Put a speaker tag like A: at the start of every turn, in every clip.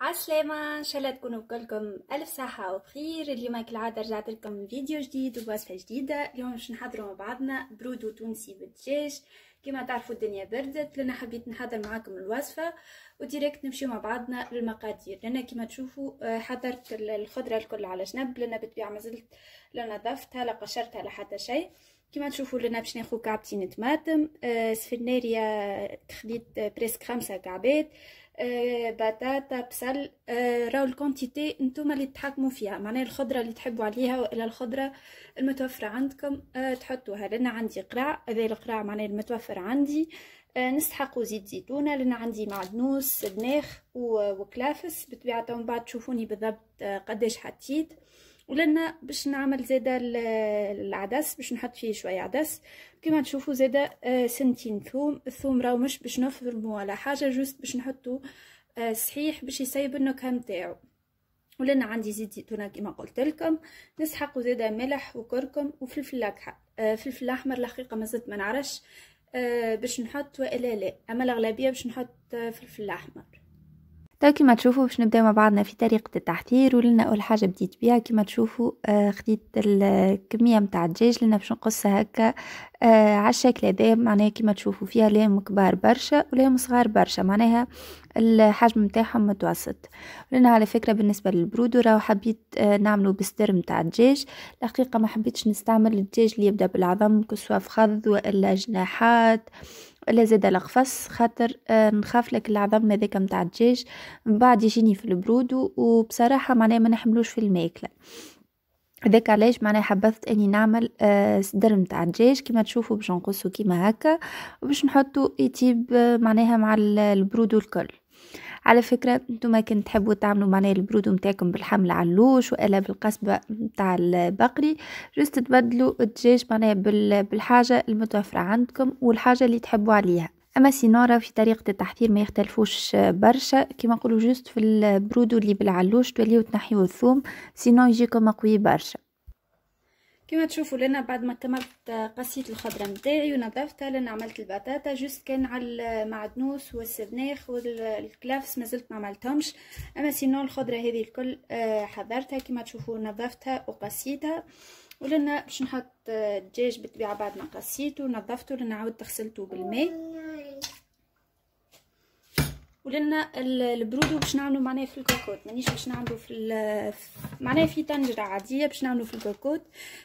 A: عسلامة ان شاء الله تكونوا كلكم الف صحة وخير اليوم كالعادة رجعت لكم فيديو جديد ووصفة جديدة اليوم باش نحضروا مع بعضنا برودو تونسي بالدجاج كما تعرفوا الدنيا بردت لنا حبيت نحضر معاكم الوصفة وديريكت نمشيو مع بعضنا للمقادير لنا كما تشوفوا آه، حضرت الخضرة الكل على جنب لنا بالطبيعة مازلت لا نظفتها لا قشرتها لا حتى شيء كما تشوفوا لنا باش ناخذ كعبتين طماطم سفناريا خديت بريسك خمسة كعبات آه، بطاطا بصل آه، راهو الكونتيتي نتوما اللي تحكموا فيها معناها الخضره اللي تحبوا عليها والا الخضره المتوفره عندكم آه، تحطوها لان عندي قراع هذا القراع معناها المتوفر عندي نسحق زيت زيتونه لان عندي معدنوس دماغ وكلافس بطبيعه من بعد تشوفوني بالضبط قداش حطيت ولنا باش نعمل زيدا العدس باش نحط فيه شويه عدس كما تشوفوا زيدا آه، سنتين ثوم الثوم راهو مش باش نفرمو ولا حاجه جوست باش نحطو آه، صحيح باش يسيب النكهه نتاعو ولنا عندي زيت زيتونه كما قلت لكم نسحق زيدا ملح وكركم وفلفل اكحل آه، فلفل احمر الحقيقه مازلت ما نعرفش باش نحط ولا لا اما الاغلبيه باش نحط فلفل احمر
B: تو كيما تشوفوا باش نبداو مع بعضنا في طريقه التحضير ولنا اول حاجه بديت بيها كيما تشوفوا آه، خديت الكميه نتاع الدجاج لنا باش نقصها هكا آه، على الشكل هذا معناها كيما تشوفوا فيها لام كبار برشا ولام صغار برشا معناها الحجم نتاعهم متوسط لنا على فكره بالنسبه للبرودو راهو حبيت آه، نعملو بستر نتاع الدجاج الحقيقه ما حبيتش نستعمل الدجاج اللي يبدا بالعظم كسوا فخذ والا جناحات ولا زاد القفص خاطر آه، نخاف لك العظم هذاك متاع الدجاج من بعد يجيني في البرود وبصراحه معناه ما نحملوش في الماكله هذاك علاش معناها حبذت اني نعمل آه، صدر نتاع الدجاج كيما تشوفوا باش نقصو كيما هكا باش نحطو يطيب آه، معناها مع البرود والكل على فكرة انتم كان تحبوا تعملوا معناها البرودو متاعكم بالحمل على اللوش وإلا بالقصبة متاع البقري جست تبدلوا الدجاج معناها بالحاجة المتوفرة عندكم والحاجة اللي تحبوا عليها اما سينارة في طريقة التحضير ما يختلفوش برشا كيما نقولوا جوست في البرودو اللي بالعلوش توليو تنحيو الثوم سينو يجيكم مقوي برشا
A: كما تشوفوا لنا بعد ما كملت قصيت الخضره متاعي ونظفتها لنا عملت البطاطا جست كان على المعدنوس والسبناخ والكلافس مازلت ما عملتهمش اما سينو الخضره هذه الكل آه، حضرتها كما تشوفوا نظفتها وقصيتها ولنا باش نحط آه، الدجاج بالطبيعه بعد ما قصيته ونظفته لنا عاودت غسلته بالماء ولنا البرودو باش نعملو معناه في الكوكوت مانيش باش نعملو في معناه في طنجره عاديه باش نعملو في الكوكوت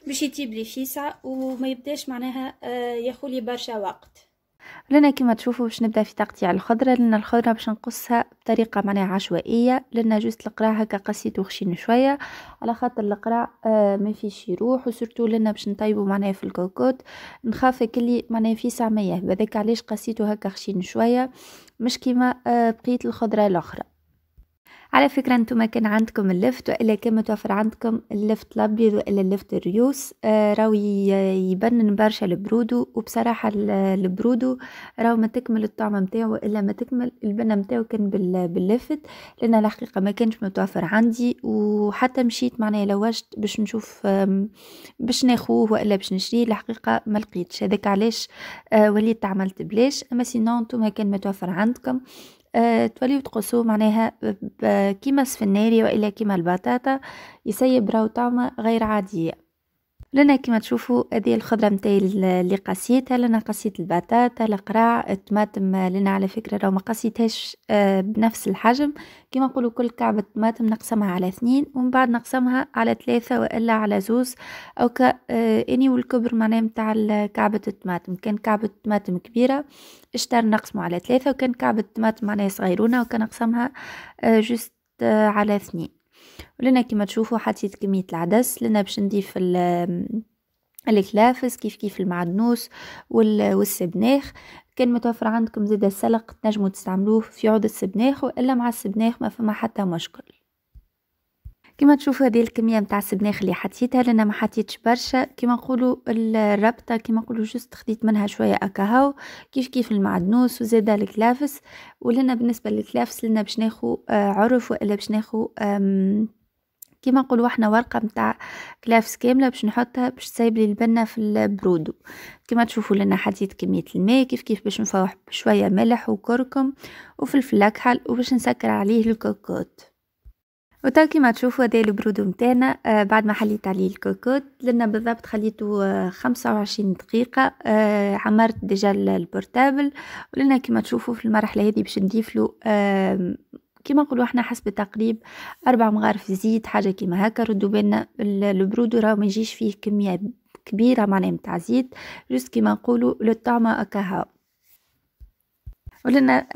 A: باش يطيب لي فيسع وما يبداش معناها آه، ياخولي برشا وقت
B: لنا كما تشوفوا باش نبدأ في تقطيع الخضرة لأن الخضرة باش نقصها بطريقة معناها عشوائية لأن جوست القراع هكا قصيت وخشين شوية على خاطر القراع آه ما فيش يروح وسورتو لنا باش نطيبو معناها في الكوكوت نخاف كلي معناها في سعمية بذاك علاش قصيتو هكا خشين شوية مش كيما آه بقيت الخضرة الأخرى على فكرة انتم كان عندكم اللفت وإلا كان متوفر عندكم اللفت الأبيض وإلا اللفت الريوس آه، راو يبنن برشا البرودو وبصراحة البرودو راو ما تكمل الطعم متاعو إلا ما تكمل البنة متاعو كان باللفت لأن الحقيقة ما كانش متوفر عندي وحتى مشيت معناها لوجت باش نشوف باش ناخوه وإلا باش نشريه الحقيقة ما لقيتش هذاك علاش آه، وليت عملت بلاش أما سينون انتم كان متوفر عندكم آه، توليو تقصو معناها كيما السفناري وإلا كيما البطاطا يسيب راهو طعمة غير عادية لنا كما تشوفوا هذه الخضره نتاعي اللي قصيتها لنا قصيت البطاطا القراع الطماطم لنا على فكره لو ما قصيتهاش آه، بنفس الحجم كما نقولوا كل كعبه طماطم نقسمها على اثنين ومن بعد نقسمها على ثلاثه والا على زوز او كأني آه، اني والكبر معناه نتاع كعبه الطماطم كان كعبه طماطم كبيره اشتر نقسمه على ثلاثه وكان كعبه طماطم معناه صغيرونه وكان نقسمها آه، جست على اثنين ولنا كيما تشوفوا حطيت كمية العدس لنا باش نضيف الكلافس كيف كيف المعدنوس والسبناخ كان متوفر عندكم زيد السلق تنجموا تستعملوه في عود السبناخ والا مع السبناخ ما فما حتى مشكل كيما تشوفوا هذه الكميه نتاع السبناخ اللي حطيتها لان ما حطيتش برشا كيما نقولوا الربطه كيما نقولوا جوست خديت منها شويه اكاهو كيف كيف المعدنوس وزاد الكلافس ولنا بالنسبه للكلافس لنا باش ناخو آه، عرف والا باش ناخو كيما نقولوا احنا ورقه نتاع كلافس كامله باش نحطها باش تسيب لي البنه في البرودو كما تشوفوا لنا حطيت كميه الماء كيف كيف باش نفوح بشويه ملح وكركم وفلفل اكحل وباش نسكر عليه الكوكوت وتو كيما تشوفوا هذا البرودو نتاعنا آه، بعد ما حليت عليه الكوكوت لنا بالضبط خليته 25 آه، دقيقة آه، عمرت ديجا البورتابل ولنا كيما تشوفوا في المرحلة هذه باش نضيف له كيما نقولوا احنا حسب تقريب أربع مغارف زيت حاجة كيما هكا ردوا بالنا البرودو راه ما يجيش فيه كمية كبيرة معناها متاع زيت جوست كيما نقولوا لو طعمة ولنا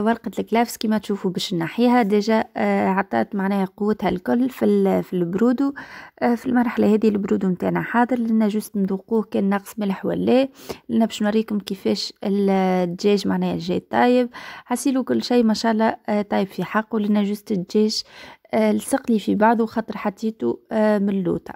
B: ورقة الكلافس كما تشوفوا باش نحيها ديجا آه، عطات معناها قوتها الكل في في البرودو آه، في المرحلة هذه البرودو متاعنا حاضر لنا جوست نذوقوه كان ناقص ملح ولا لنا باش نوريكم كيفاش الدجاج معناها جاي طايب حسيلو كل شيء ما شاء الله آه، طايب في حقه لنا جوست الدجاج لي في بعضه خاطر حطيته من اللوطه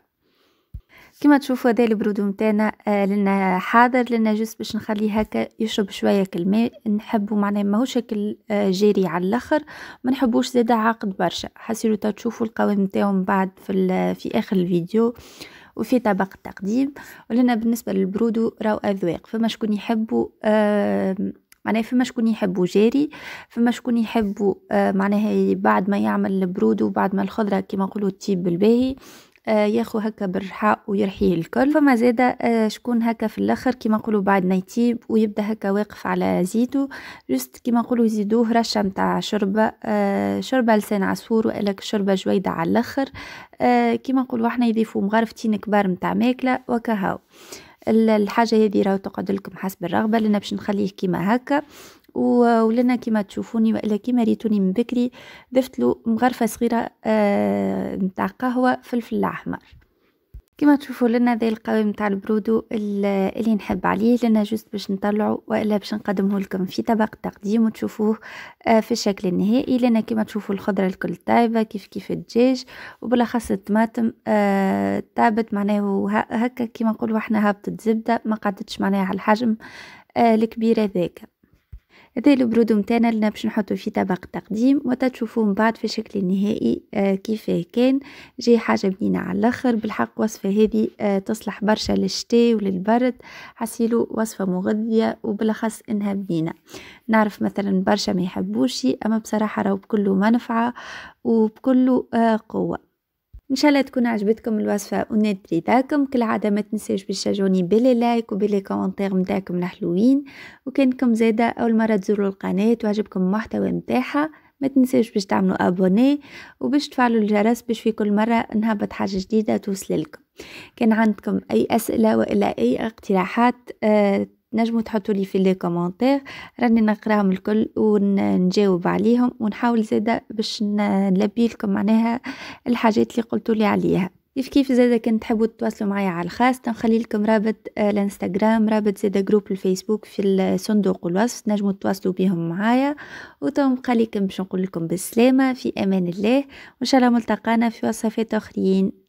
B: كيما تشوفوا هذا البرودو نتاعنا آه، لنا حاضر لنا جوس باش نخليه هكا يشرب شويه كالماء نحبو معناه ماهوش شكل آه، جاري على الاخر ما نحبوش زاد عاقد برشا حسيرو تشوفوا القوام نتاعو من بعد في في اخر الفيديو وفي طبق التقديم ولنا بالنسبه للبرودو راهو اذواق فما شكون يحبوا آه، معناها فما شكون يحبوا جاري فما شكون يحبوا معناها بعد ما يعمل البرودو بعد ما الخضره كيما نقولوا تطيب بالباهي آه، ياخو هكا بالرحاء ويرحيه الكل فما زادا آه، شكون هكا في الاخر كيما نقولوا بعد ما يطيب ويبدا هكا واقف على زيتو جست كيما نقولوا يزيدوه رشه نتاع شوربه آه، شوربه لسان عصفور والا شوربه جويده على الاخر كيما نقولوا احنا يضيفوا مغرفتين كبار نتاع ماكله وكهاو الحاجه هذه راهو تقعد لكم حسب الرغبه لان باش نخليه كيما هكا ولنا كما تشوفوني والا كما ريتوني من بكري ضفت له مغرفه صغيره آه، نتاع قهوه فلفل احمر كما تشوفوا لنا ذي القوام تاع البرودو اللي نحب عليه لنا جوست باش نطلعه والا باش نقدمه لكم في طبق تقديم وتشوفوه آه، في الشكل النهائي لنا كما تشوفوا الخضره الكل طايبه كيف كيف الدجاج وبالاخص الطماطم آه، طابت معناه هكا كما نقولوا احنا هابطه زبده ما قعدتش معناها على الحجم الكبير هذاك هذا البرود متاعنا باش نحطو في طبق تقديم وتتشوفوه من بعد في الشكل النهائي آه كيفاه كان جاي حاجه بنينه على الاخر بالحق وصفه هذه آه تصلح برشا للشتاء وللبرد حسيلو وصفه مغذيه وبالاخص انها بنينه نعرف مثلا برشا ما يحبوش اما بصراحه راهو بكله منفعه وبكله آه قوه ان شاء الله تكون عجبتكم الوصفه ونال كل كالعاده ما تنساوش بالشجوني بلي لايك وبلي كومونتير نتاعكم الحلوين وكانكم زيدا اول مره تزوروا القناه وعجبكم المحتوى نتاعها ما تنساوش باش تعملوا ابوني وباش تفعلوا الجرس باش في كل مره نهبط حاجه جديده توصل لكم كان عندكم اي اسئله والا اي اقتراحات آه نجموا تحطوا لي في لي كومونتير راني نقراهم الكل ونجاوب عليهم ونحاول زادا باش نلبي لكم معناها الحاجات اللي قلتوا لي عليها كيف كيف زادا كنت تحبوا تتواصلوا معايا على الخاص تنخلي لكم رابط الانستغرام رابط زادا جروب الفيسبوك في صندوق الوصف تنجموا تتواصلوا بهم معايا وتم قليكم باش نقول لكم بالسلامه في امان الله وان شاء الله ملتقانا في وصفات اخرين